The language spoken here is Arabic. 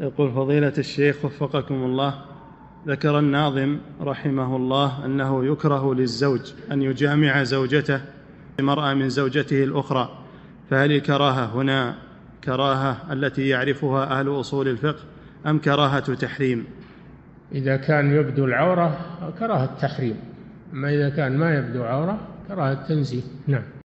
يقول فضيلة الشيخ وفقكم الله ذكر الناظم رحمه الله أنه يكره للزوج أن يجامع زوجته بمرأة من زوجته الأخرى فهل الكراهة هنا كراهة التي يعرفها أهل أصول الفقه أم كراهة تحريم إذا كان يبدو العورة كراهة تحريم أما إذا كان ما يبدو عورة كراهة تنزيه نعم